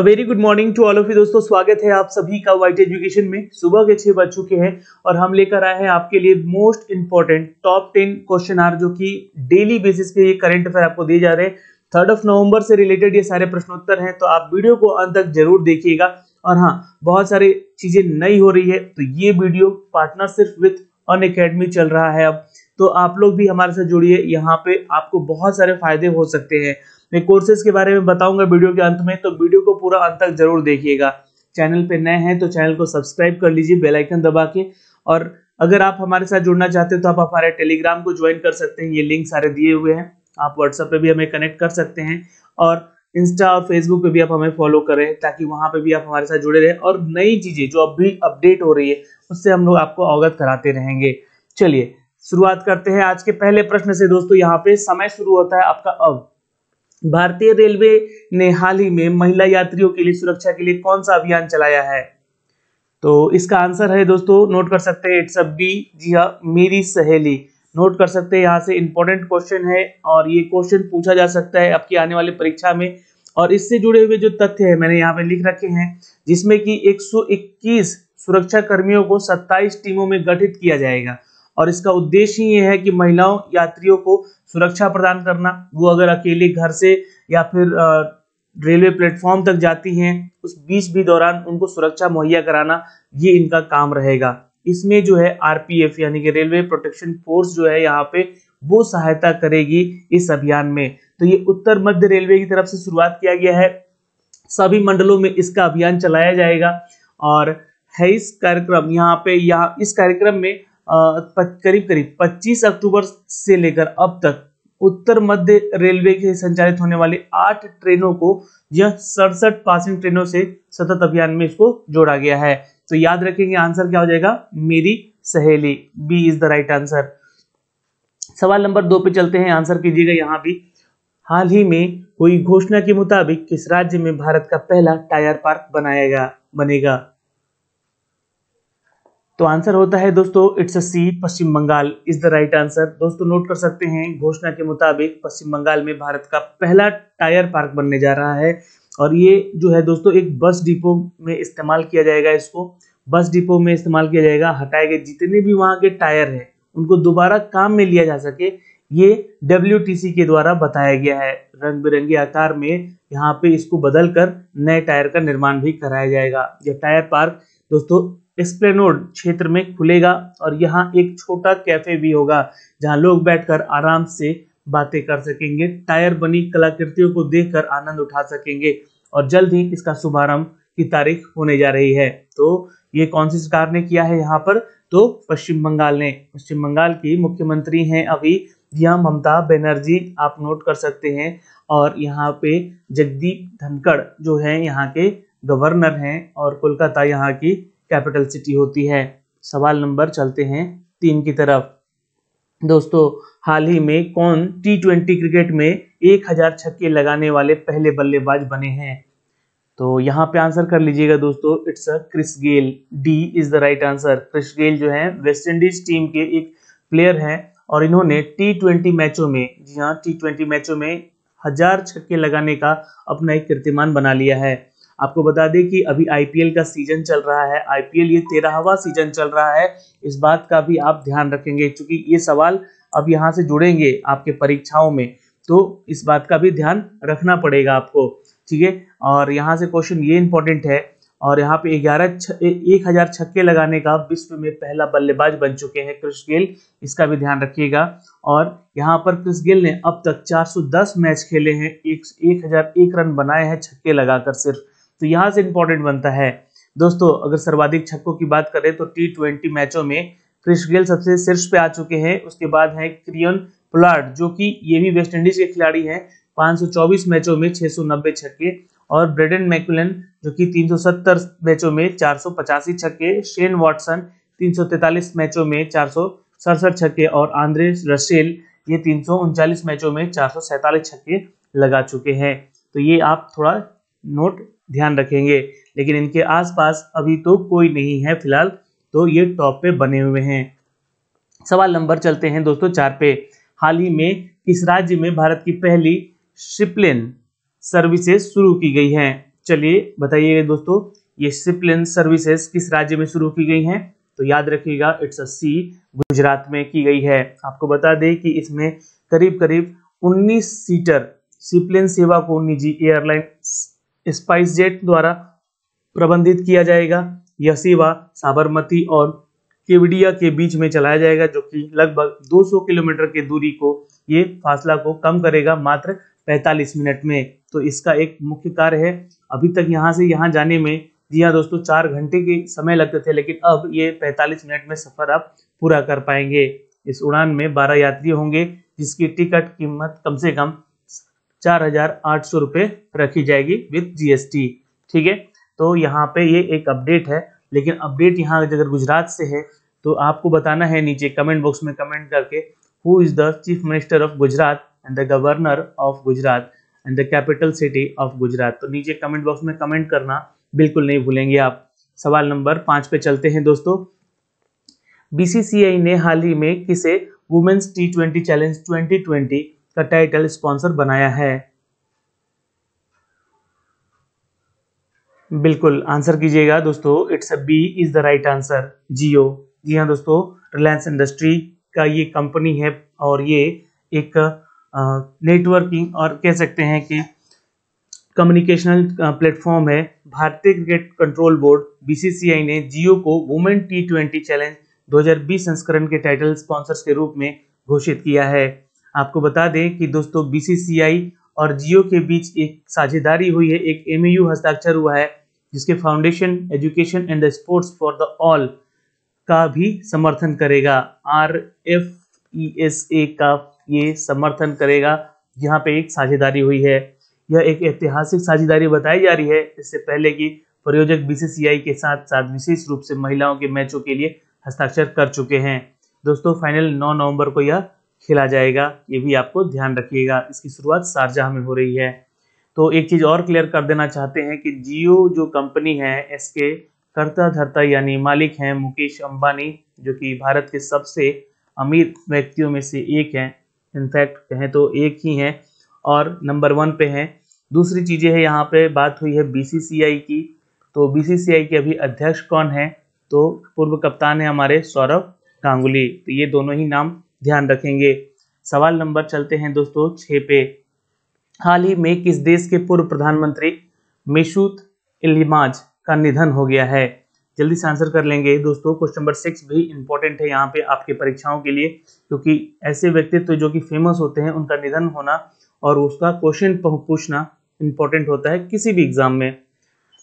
very good morning to all of you दोस्तों स्वागत है आप सभी का वाइट एजुकेशन में सुबह के छह बज चुके हैं और हम लेकर आए हैं आपके लिए most important top ten question are जो कि डेली बेसिस पे ये करंट अफेयर आपको दिए जा रहे हैं थर्ड ऑफ नवंबर से रिलेटेड ये सारे प्रश्नोत्तर हैं तो आप वीडियो को अंत तक जरूर देखिएगा और हाँ बहुत सारी चीजें नई हो रही है तो ये video partnership with Unacademy चल रहा है अब तो आप लोग भी हमारे साथ जुड़िए यहाँ पे आपको बहुत सारे फायदे हो सकते हैं मैं कोर्सेज के बारे में बताऊंगा वीडियो के अंत में तो वीडियो को पूरा अंत तक जरूर देखिएगा चैनल पर नए हैं तो चैनल को सब्सक्राइब कर लीजिए बेलाइकन दबा के और अगर आप हमारे साथ जुड़ना चाहते हैं तो आप हमारे टेलीग्राम को ज्वाइन कर सकते हैं ये लिंक सारे दिए हुए हैं आप व्हाट्सएप पे भी हमें कनेक्ट कर सकते हैं और इंस्टा और फेसबुक पे भी आप हमें फॉलो करें ताकि वहाँ पे भी आप हमारे साथ जुड़े रहें और नई चीज़ें जो अब भी अपडेट हो रही है उससे हम लोग आपको अवगत कराते रहेंगे चलिए शुरुआत करते हैं आज के पहले प्रश्न से दोस्तों यहाँ पे समय शुरू होता है आपका अब भारतीय रेलवे ने हाल ही में महिला यात्रियों के लिए सुरक्षा के लिए कौन सा अभियान चलाया है तो इसका आंसर है दोस्तों नोट कर सकते हैं इट्स अ बी जी हाँ मेरी सहेली नोट कर सकते हैं यहाँ से इंपॉर्टेंट क्वेश्चन है और ये क्वेश्चन पूछा जा सकता है आपकी आने वाली परीक्षा में और इससे जुड़े हुए जो तथ्य है मैंने यहाँ पे लिख रखे हैं जिसमें कि 121 सुरक्षा कर्मियों को 27 टीमों में गठित किया जाएगा और इसका उद्देश्य ये है कि महिलाओं यात्रियों को सुरक्षा प्रदान करना वो अगर अकेले घर से या फिर रेलवे प्लेटफॉर्म तक जाती हैं उस बीच भी दौरान उनको सुरक्षा मुहैया कराना ये इनका काम रहेगा इसमें जो है आरपीएफ यानी कि रेलवे प्रोटेक्शन फोर्स जो है यहाँ पे वो सहायता करेगी इस अभियान में तो ये उत्तर मध्य रेलवे की तरफ से शुरुआत किया गया है सभी मंडलों में इसका अभियान चलाया जाएगा और है इस कार्यक्रम यहाँ पे यहाँ इस कार्यक्रम में करीब करीब 25 अक्टूबर से लेकर अब तक उत्तर मध्य रेलवे के संचालित होने वाली आठ ट्रेनों को यह सड़सठ पासिंग ट्रेनों से सतत अभियान में इसको जोड़ा गया है तो याद रखेंगे आंसर क्या हो जाएगा मेरी सहेली B is the right answer सवाल नंबर दो पे चलते हैं आंसर कीजिएगा यहाँ भी हाल ही में हुई घोषणा के मुताबिक किस राज्य में भारत का पहला टायर पार्क बनाया गया बनेगा तो आंसर होता है दोस्तों it's a C Paschim Bengal is the right answer दोस्तों नोट कर सकते हैं घोषणा के मुताबिक पश्चिम बंगाल में भारत का पहला टायर पार्क बनने जा रहा है और ये जो है दोस्तों एक बस डिपो में इस्तेमाल किया जाएगा इसको बस डिपो में इस्तेमाल किया जाएगा हटाए गए जितने भी वहां के टायर हैं उनको दोबारा काम में लिया जा सके ये डब्ल्यू के द्वारा बताया गया है रंग बिरंगे आकार में यहाँ पे इसको बदलकर नए टायर का निर्माण भी कराया जाएगा यह टायर पार्क दोस्तों एक्सप्लेनोड क्षेत्र में खुलेगा और यहाँ एक छोटा कैफे भी होगा जहाँ लोग बैठकर आराम से बातें कर सकेंगे टायर बनी कलाकृतियों को देखकर आनंद उठा सकेंगे और जल्द ही इसका शुभारंभ की तारीख होने जा रही है तो ये कौन सी सरकार ने किया है यहाँ पर तो पश्चिम बंगाल ने पश्चिम बंगाल की मुख्यमंत्री हैं अभी यह ममता बनर्जी आप नोट कर सकते हैं और यहाँ पे जगदीप धनखड़ जो है यहाँ के गवर्नर हैं और कोलकाता यहाँ की कैपिटल सिटी होती है सवाल नंबर चलते हैं तीन की तरफ दोस्तों हाल ही में कौन टी ट्वेंटी क्रिकेट में एक हजार छक्के लगाने वाले पहले बल्लेबाज बने हैं तो यहाँ पे आंसर कर लीजिएगा दोस्तों it's a Chris Gayle D is the right answer Chris Gayle जो है वेस्ट इंडीज टीम के एक प्लेयर हैं और इन्होंने टी ट्वेंटी मैचों में जी हाँ टी ट्वेंटी मैचों में हजार छक्के लगाने का अपना एक कीर्तिमान बना लिया है आपको बता दें कि अभी आईपीएल का सीजन चल रहा है आईपीएल ये तेरहवा सीजन चल रहा है इस बात का भी आप ध्यान रखेंगे क्योंकि ये सवाल अब यहाँ से जुड़ेंगे आपके परीक्षाओं में तो इस बात का भी ध्यान रखना पड़ेगा आपको ठीक है और यहाँ से क्वेश्चन ये इंपॉर्टेंट है और यहाँ पे ग्यारह एक हजार छक्के लगाने का विश्व में पहला बल्लेबाज बन चुके हैं क्रिस गेल इसका भी ध्यान रखिएगा और यहाँ पर क्रिस गेल ने अब तक 410 मैच खेले हैं एक एक हजार एक रन बनाए हैं छक्के लगाकर सिर्फ तो यहाँ से इंपॉर्टेंट बनता है दोस्तों अगर सर्वाधिक छक्कों की बात करें तो टी ट्वेंटी मैचों में क्रिश गेल सबसे शीर्ष पे आ चुके हैं उसके बाद है क्रियन प्लाट जो कि ये भी वेस्ट इंडीज के खिलाड़ी हैं 524 मैचों में 690 छक्के और ब्रेडन मैकुलन जो कि 370 मैचों में चार छक्के शेन वॉटसन तीन मैचों में चार छक्के और आंद्रे रशेल ये तीन मैचों में चार छक्के लगा चुके हैं तो ये आप थोड़ा नोट ध्यान रखेंगे लेकिन इनके आसपास अभी तो कोई नहीं है फिलहाल तो ये टॉप पे बने हुए हैं सवाल नंबर चलते हैं दोस्तों चार पे हाल ही में किस राज्य में भारत की पहली शिपलेन सर्विसेज शुरू की गई हैं चलिए बताइए दोस्तों ये शिपलेन सर्विसेज किस राज्य में शुरू की गई हैं तो याद रखिएगा इट्स अ सी गुजरात में की गई है आपको बता दें कि इसमें करीब करीब 19 सीटर सीप्लेन सेवा को निजी एयरलाइन स्पाइस जेट द्वारा प्रबंधित किया जाएगा यह सेवा साबरमती और केवडिया के बीच में चलाया जाएगा जो कि लगभग 200 किलोमीटर की दूरी को ये फासला को कम करेगा मात्र 45 मिनट में तो इसका एक मुख्य कार्य है अभी तक यहाँ से यहाँ जाने में जी हाँ दोस्तों चार घंटे के समय लगते थे लेकिन अब ये 45 मिनट में सफर आप पूरा कर पाएंगे इस उड़ान में 12 यात्री होंगे जिसकी टिकट कीमत कम से कम चार हजार आठ सौ रखी जाएगी विथ जीएसटी ठीक है तो यहाँ पे ये एक अपडेट है लेकिन अपडेट यहाँ अगर गुजरात से है तो आपको बताना है नीचे कमेंट बॉक्स में कमेंट करके who is the chief minister of Gujarat and the governor of Gujarat and the capital city of Gujarat तो नीचे कमेंट बॉक्स में कमेंट करना बिल्कुल नहीं भूलेंगे आप सवाल नंबर पाँच पे चलते हैं दोस्तों बीसीसीआई ने हाल ही में किसे women's T twenty challenge twenty twenty का टाइटल स्पॉन्सर बनाया है बिल्कुल आंसर कीजिएगा दोस्तों it's a B is the right answer Jio जी हाँ दोस्तों रिलायंस इंडस्ट्री का ये कंपनी है और ये एक नेटवर्किंग और कह सकते हैं कि कम्युनिकेशनल प्लेटफॉर्म है भारतीय क्रिकेट कंट्रोल बोर्ड बीसीसीआई ने जियो को वुमेन टी ट्वेंटी चैलेंज 2020 संस्करण के टाइटल स्पॉन्सर्स के रूप में घोषित किया है आपको बता दें कि दोस्तों बी और जियो के बीच एक साझेदारी हुई है एक एम हस्ताक्षर हुआ है जिसके foundation education and sports for the all का भी समर्थन करेगा R F E S A का ये समर्थन करेगा यहाँ पे एक साझेदारी हुई है यह एक ऐतिहासिक साझेदारी बताई जा रही है इससे पहले कि प्रयोजक बीसीसीआई के साथ साथ विशेष रूप से महिलाओं के मैचों के लिए हस्ताक्षर कर चुके हैं दोस्तों फाइनल 9 नवंबर को यह खेला जाएगा ये भी आपको ध्यान रखिएगा इसकी शुरुआत शारजाह में हो रही है तो एक चीज़ और क्लियर कर देना चाहते हैं कि जियो जो कंपनी है इसके कर्ता धर्ता यानी मालिक हैं मुकेश अंबानी जो कि भारत के सबसे अमीर व्यक्तियों में से एक हैं इनफैक्ट कहें तो एक ही हैं और नंबर वन पे हैं दूसरी चीज़ें है यहाँ पे बात हुई है बीसीसीआई की तो बीसीसीआई के अभी अध्यक्ष कौन हैं तो पूर्व कप्तान है हमारे सौरभ गांगुली तो ये दोनों ही नाम ध्यान रखेंगे सवाल नंबर चलते हैं दोस्तों छः पे हाल ही में किस देश के पूर्व प्रधानमंत्री मिशूत इलिमाज का निधन हो गया है जल्दी से आंसर कर लेंगे दोस्तों क्वेश्चन नंबर सिक्स भी इंपॉर्टेंट है यहाँ पे आपके परीक्षाओं के लिए क्योंकि ऐसे व्यक्तित्व जो कि फेमस होते हैं उनका निधन होना और उसका क्वेश्चन पूछना इंपॉर्टेंट होता है किसी भी एग्जाम में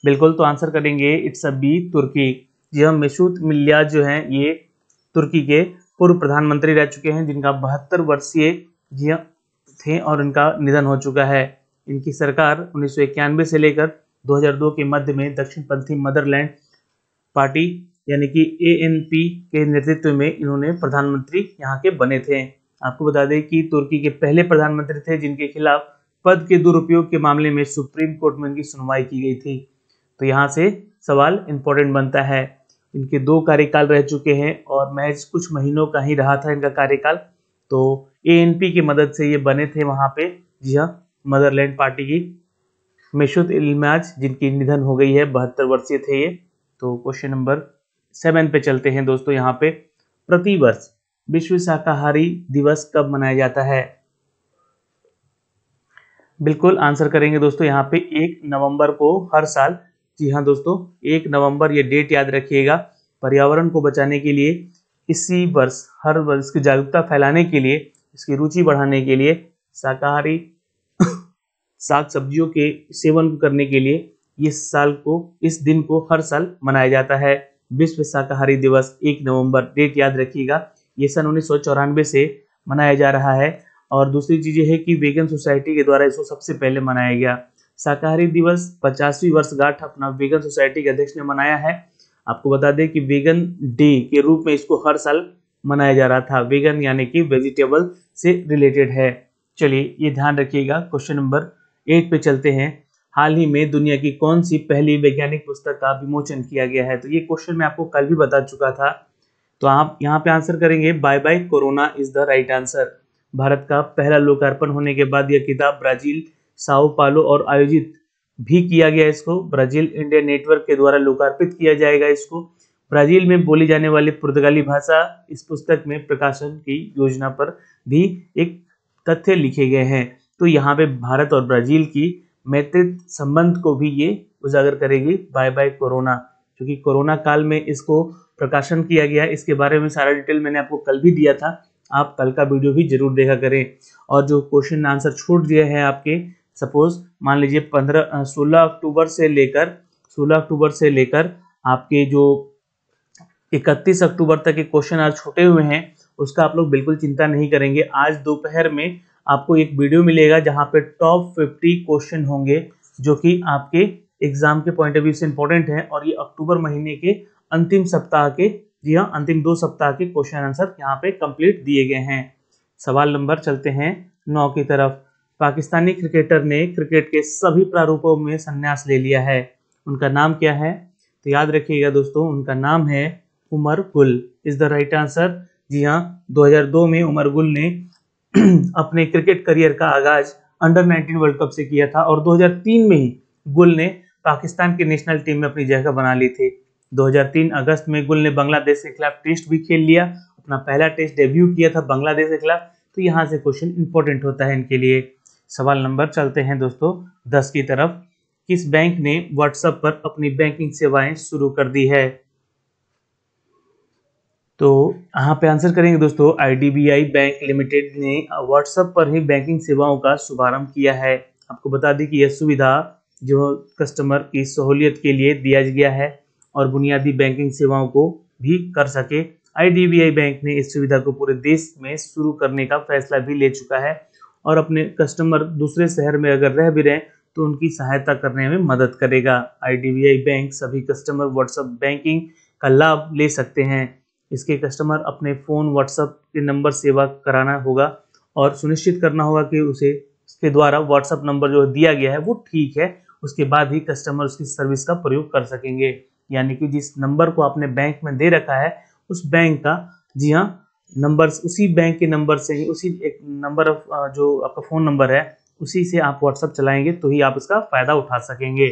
बिल्कुल तो आंसर करेंगे इट्स अ बी तुर्की जी हम मेसूत मिल्याज जो है ये तुर्की के पूर्व प्रधानमंत्री रह चुके हैं जिनका बहत्तर वर्षीय जिया थे और इनका निधन हो चुका है इनकी सरकार उन्नीस से लेकर 2002 के मध्य में दक्षिण पंथी मदरलैंड पार्टी यानी कि ए के नेतृत्व में इन्होंने प्रधानमंत्री यहाँ के बने थे आपको बता दें कि तुर्की के पहले प्रधानमंत्री थे जिनके खिलाफ पद के दुरुपयोग के मामले में सुप्रीम कोर्ट में उनकी सुनवाई की गई थी तो यहाँ से सवाल इम्पोर्टेंट बनता है इनके दो कार्यकाल रह चुके हैं और मैच कुछ महीनों का ही रहा था इनका कार्यकाल तो ए की मदद से ये बने थे वहाँ पे जी हाँ मदरलैंड पार्टी की मेशुद इलमाज जिनकी निधन हो गई है बहत्तर वर्षीय थे ये तो क्वेश्चन नंबर सेवन पे चलते हैं दोस्तों यहाँ पे प्रतिवर्ष विश्व शाकाहारी दिवस कब मनाया जाता है बिल्कुल आंसर करेंगे दोस्तों यहाँ पे एक नवंबर को हर साल जी हाँ दोस्तों एक नवंबर ये डेट याद रखिएगा पर्यावरण को बचाने के लिए इसी वर्ष हर वर्ष इसकी जागरूकता फैलाने के लिए इसकी रुचि बढ़ाने के लिए शाकाहारी साग सब्जियों के सेवन करने के लिए इस साल को इस दिन को हर साल मनाया जाता है विश्व शाकाहारी दिवस एक नवंबर डेट याद रखिएगा ये सन उन्नीस से मनाया जा रहा है और दूसरी चीज़ ये है कि वेगन सोसाइटी के द्वारा इसको सबसे पहले मनाया गया शाकाहारी दिवस पचासवीं वर्षगांठ अपना वेगन सोसाइटी के अध्यक्ष ने मनाया है आपको बता दें कि वेगन डे के रूप में इसको हर साल मनाया जा रहा था वेगन यानी कि वेजिटेबल से रिलेटेड है चलिए ये ध्यान रखिएगा क्वेश्चन नंबर एट पे चलते हैं हाल ही में दुनिया की कौन सी पहली वैज्ञानिक पुस्तक का विमोचन किया गया है तो ये क्वेश्चन मैं आपको कल भी बता चुका था तो आप यहाँ पे आंसर करेंगे bye bye corona is the right answer Bharat का पहला लोकार्पण होने के बाद यह किताब ब्राजील साओ पालो और आयोजित भी किया गया इसको ब्राजील इंडिया नेटवर्क के द्वारा लोकार्पित किया जाएगा इसको ब्राजील में बोली जाने वाली पुर्तगाली भाषा इस पुस्तक में प्रकाशन की योजना पर भी एक तथ्य लिखे गए हैं तो यहाँ पे भारत और ब्राजील की मैत्रित संबंध को भी ये उजागर करेगी बाय बाय कोरोना क्योंकि कोरोना काल में इसको प्रकाशन किया गया इसके बारे में सारा डिटेल मैंने आपको कल भी दिया था आप कल का वीडियो भी जरूर देखा करें और जो क्वेश्चन आंसर छूट गए हैं आपके सपोज मान लीजिए पंद्रह सोलह अक्टूबर से लेकर सोलह अक्टूबर से लेकर आपके जो इकतीस अक्टूबर तक के क्वेश्चन आज छूटे हुए हैं उसका आप लोग बिल्कुल चिंता नहीं करेंगे आज दोपहर में आपको एक वीडियो मिलेगा जहाँ पे टॉप फिफ्टी क्वेश्चन होंगे जो कि आपके एग्जाम के पॉइंट ऑफ व्यू से इंपॉर्टेंट है और ये अक्टूबर महीने के अंतिम सप्ताह के जी हाँ अंतिम दो सप्ताह के क्वेश्चन आंसर यहाँ पे कंप्लीट दिए गए हैं सवाल नंबर चलते हैं नौ की तरफ पाकिस्तानी क्रिकेटर ने क्रिकेट के सभी प्रारूपों में संन्यास ले लिया है उनका नाम क्या है तो याद रखिएगा दोस्तों उनका नाम है Umar Gul is the right answer जी हाँ 2002 में उमर गुल ने अपने क्रिकेट करियर का आगाज अंडर 19 वर्ल्ड कप से किया था और 2003 में ही गुल ने पाकिस्तान की नेशनल टीम में अपनी जगह बना ली थी 2003 अगस्त में गुल ने बांग्लादेश के खिलाफ टेस्ट भी खेल लिया अपना पहला टेस्ट डेब्यू किया था बांग्लादेश के खिलाफ तो यहाँ से क्वेश्चन इंपॉर्टेंट होता है इनके लिए सवाल नंबर चलते हैं दोस्तों दस की तरफ किस बैंक ने व्हाट्सएप पर अपनी बैंकिंग सेवाएं शुरू कर दी है तो यहाँ पे आंसर करेंगे दोस्तों आईडीबीआई बैंक लिमिटेड ने व्हाट्सएप पर ही बैंकिंग सेवाओं का शुभारंभ किया है आपको बता दें कि यह सुविधा जो कस्टमर की सहूलियत के लिए दिया गया है और बुनियादी बैंकिंग सेवाओं को भी कर सके आईडीबीआई बैंक ने इस सुविधा को पूरे देश में शुरू करने का फैसला भी ले चुका है और अपने कस्टमर दूसरे शहर में अगर रह भी रहे तो उनकी सहायता करने में मदद करेगा आईडीबीआई बैंक सभी कस्टमर व्हाट्सएप बैंकिंग का लाभ ले सकते हैं इसके कस्टमर अपने फ़ोन व्हाट्सएप के नंबर सेवा कराना होगा और सुनिश्चित करना होगा कि उसे उसके द्वारा व्हाट्सएप नंबर जो दिया गया है वो ठीक है उसके बाद ही कस्टमर उसकी सर्विस का प्रयोग कर सकेंगे यानी कि जिस नंबर को आपने बैंक में दे रखा है उस बैंक का जी हाँ नंबर्स उसी बैंक के नंबर से ही उसी एक नंबर ऑफ जो आपका फ़ोन नंबर है उसी से आप व्हाट्सअप चलाएंगे तो ही आप इसका फ़ायदा उठा सकेंगे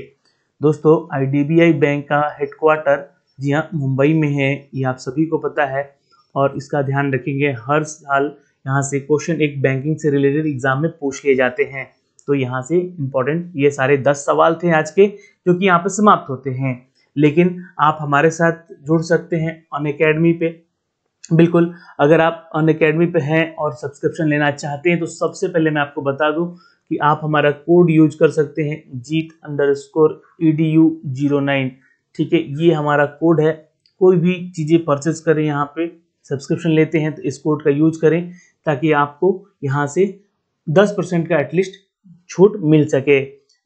दोस्तों आई बैंक का हेडक्वार्टर जी हाँ मुंबई में है ये आप सभी को पता है और इसका ध्यान रखेंगे हर साल यहाँ से क्वेश्चन एक बैंकिंग से रिलेटेड एग्जाम में पूछ लिए जाते हैं तो यहाँ से इम्पोर्टेंट ये सारे दस सवाल थे आज के जो कि यहाँ पर समाप्त होते हैं लेकिन आप हमारे साथ जुड़ सकते हैं अन पे बिल्कुल अगर आप अन अकेडमी पर हैं और सब्सक्रिप्शन लेना चाहते हैं तो सबसे पहले मैं आपको बता दूं कि आप हमारा कोड यूज कर सकते हैं जीत underscore E e D U zero nine ठीक है ये हमारा कोड है कोई भी चीज़ें परचेज करें यहाँ पे सब्सक्रिप्शन लेते हैं तो इस कोड का यूज करें ताकि आपको यहाँ से दस परसेंट का एटलीस्ट छूट मिल सके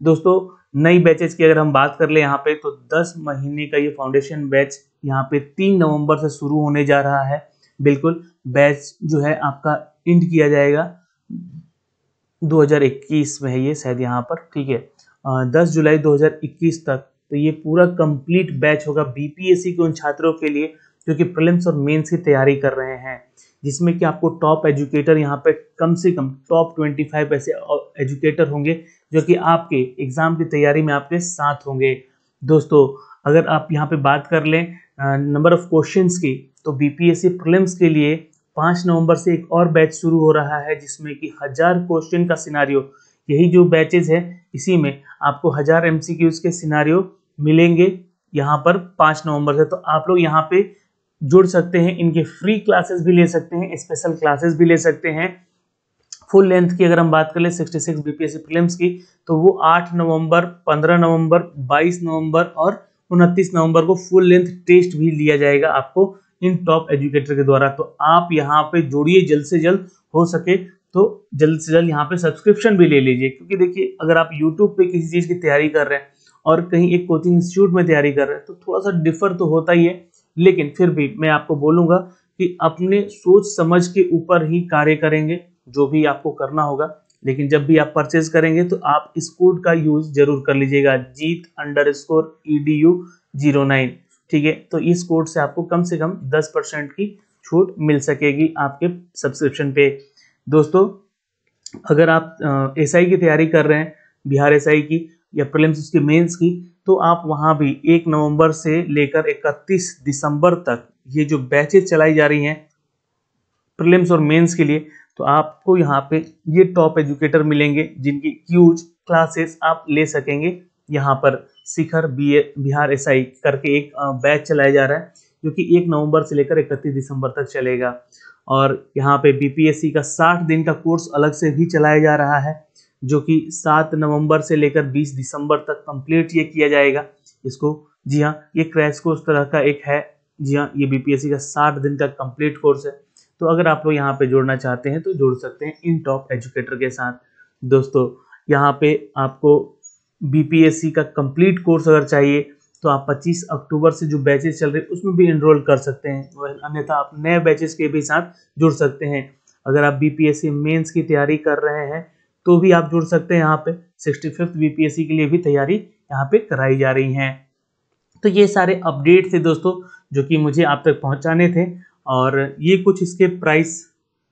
दोस्तों नई बैचेज की अगर हम बात कर लें यहाँ पे तो दस महीने का ये फाउंडेशन बैच यहाँ पे तीन नवंबर से शुरू होने जा रहा है बिल्कुल बैच जो है आपका इंड किया जाएगा 2021 में है ये शायद यहाँ पर ठीक है दस जुलाई 2021 तक तो ये पूरा कंप्लीट बैच होगा बीपीएससी के उन छात्रों के लिए जो कि प्रिलिम्स और मेंस की तैयारी कर रहे हैं जिसमें कि आपको टॉप एजुकेटर यहाँ पे कम से कम टॉप 25 ऐसे एजुकेटर होंगे जो कि आपके एग्ज़ाम की तैयारी में आपके साथ होंगे दोस्तों अगर आप यहाँ पे बात कर लें नंबर ऑफ क्वेश्चंस की तो बीपीएससी प्रीलिम्स के लिए पाँच नवंबर से एक और बैच शुरू हो रहा है जिसमें कि हज़ार क्वेश्चन का सिनारियो यही जो बैचेज है इसी में आपको हज़ार एम के सिनारियो मिलेंगे यहाँ पर पाँच नवंबर से तो आप लोग यहाँ पे जुड़ सकते हैं इनके फ्री क्लासेस भी ले सकते हैं स्पेशल क्लासेस भी ले सकते हैं फुल लेंथ की अगर हम बात कर ले 66 बीपीएससी प्रीलिम्स की तो वो 8 नवंबर 15 नवंबर 22 नवंबर और उनतीस नवंबर को फुल लेंथ टेस्ट भी लिया जाएगा आपको इन टॉप एजुकेटर के द्वारा तो आप यहाँ पे जोड़िए जल्द से जल्द हो सके तो जल्द से जल्द यहाँ पे सब्सक्रिप्शन भी ले लीजिए क्योंकि देखिए अगर आप यूट्यूब पे किसी चीज़ की तैयारी कर रहे हैं और कहीं एक कोचिंग इंस्टीट्यूट में तैयारी कर रहे हैं तो थोड़ा सा डिफर तो होता ही है लेकिन फिर भी मैं आपको बोलूँगा कि अपने सोच समझ के ऊपर ही कार्य करेंगे जो भी आपको करना होगा लेकिन जब भी आप परचेज करेंगे तो आप इस कोड का यूज जरूर कर लीजिएगा Jeet underscore EDU zero nine ठीक है तो इस कोड से आपको कम से कम दस परसेंट की छूट मिल सकेगी आपके सब्सक्रिप्शन पे दोस्तों अगर आप एस की तैयारी कर रहे हैं बिहार एस की या प्रिलिम्स उसके मेंस की तो आप वहां भी एक नवंबर से लेकर इकतीस दिसंबर तक ये जो बैचेज चलाई जा रही हैं प्रिलिम्स और मेंस के लिए तो आपको यहाँ पे ये टॉप एजुकेटर मिलेंगे जिनकी क्यूज क्लासेस आप ले सकेंगे यहाँ पर शिखर बी बिहार एस करके एक बैच चलाया जा रहा है जो कि एक नवंबर से लेकर इकतीस दिसंबर तक चलेगा और यहाँ पे बीपीएससी का 60 दिन का कोर्स अलग से भी चलाया जा रहा है जो कि 7 नवंबर से लेकर 20 दिसंबर तक कंप्लीट ये किया जाएगा इसको जी हाँ ये क्रैश कोर्स तरह का एक है जी हाँ ये बीपीएससी का साठ दिन का कंप्लीट कोर्स है तो अगर आप लोग यहाँ पे जुड़ना चाहते हैं तो जुड़ सकते हैं इन टॉप एजुकेटर के साथ दोस्तों यहाँ पे आपको बी का कंप्लीट कोर्स अगर चाहिए तो आप 25 अक्टूबर से जो बैचेस चल रहे हैं उसमें भी इनरोल कर सकते हैं अन्यथा आप नए बैचेस के भी साथ जुड़ सकते हैं अगर आप बी पी की तैयारी कर रहे हैं तो भी आप जुड़ सकते हैं यहाँ पे सिक्सटी फिफ्थ बीपीएससी के लिए भी तैयारी यहाँ पे कराई जा रही है तो ये सारे अपडेट थे दोस्तों जो कि मुझे आप तक पहुँचाने थे और ये कुछ इसके प्राइस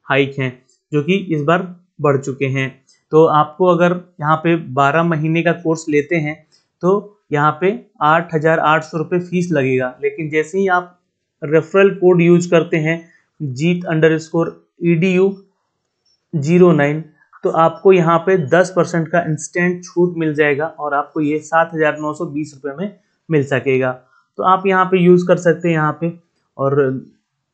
हाइक हैं जो कि इस बार बढ़ चुके हैं तो आपको अगर यहाँ पे 12 महीने का कोर्स लेते हैं तो यहाँ पे आठ हज़ार आठ सौ रुपये फीस लगेगा लेकिन जैसे ही आप रेफरल कोड यूज करते हैं जीत underscore E D U zero nine तो आपको यहाँ पे दस परसेंट का इंस्टेंट छूट मिल जाएगा और आपको ये सात हज़ार नौ सौ बीस रुपये में मिल सकेगा तो आप यहाँ पे यूज़ कर सकते हैं यहाँ पे और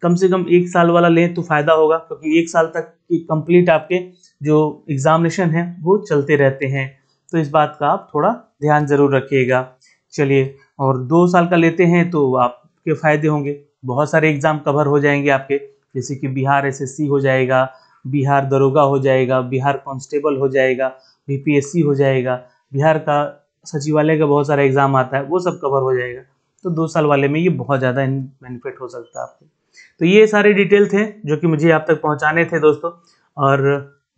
कम से कम एक साल वाला लें तो फ़ायदा होगा क्योंकि एक साल तक की कंप्लीट आपके जो एग्ज़ामिनेशन है वो चलते रहते हैं तो इस बात का आप थोड़ा ध्यान ज़रूर रखिएगा चलिए और दो साल का लेते हैं तो आपके फ़ायदे होंगे बहुत सारे एग्ज़ाम कवर हो जाएंगे आपके जैसे कि बिहार एसएससी हो जाएगा बिहार दरोगा हो जाएगा बिहार कांस्टेबल हो जाएगा बीपीएससी हो जाएगा बिहार का सचिवालय का बहुत सारा एग्ज़ाम आता है वो सब कवर हो जाएगा तो दो साल वाले में ये बहुत ज़्यादा बेनिफिट हो सकता है आपको तो ये सारे डिटेल थे जो कि मुझे आप तक पहुंचाने थे दोस्तों और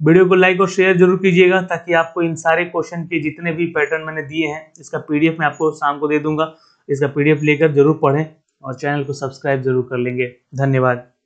वीडियो को लाइक और शेयर जरूर कीजिएगा ताकि आपको इन सारे क्वेश्चन के जितने भी पैटर्न मैंने दिए हैं इसका पीडीएफ मैं आपको शाम को दे दूंगा इसका पीडीएफ लेकर जरूर पढ़ें और चैनल को सब्सक्राइब जरूर कर लेंगे धन्यवाद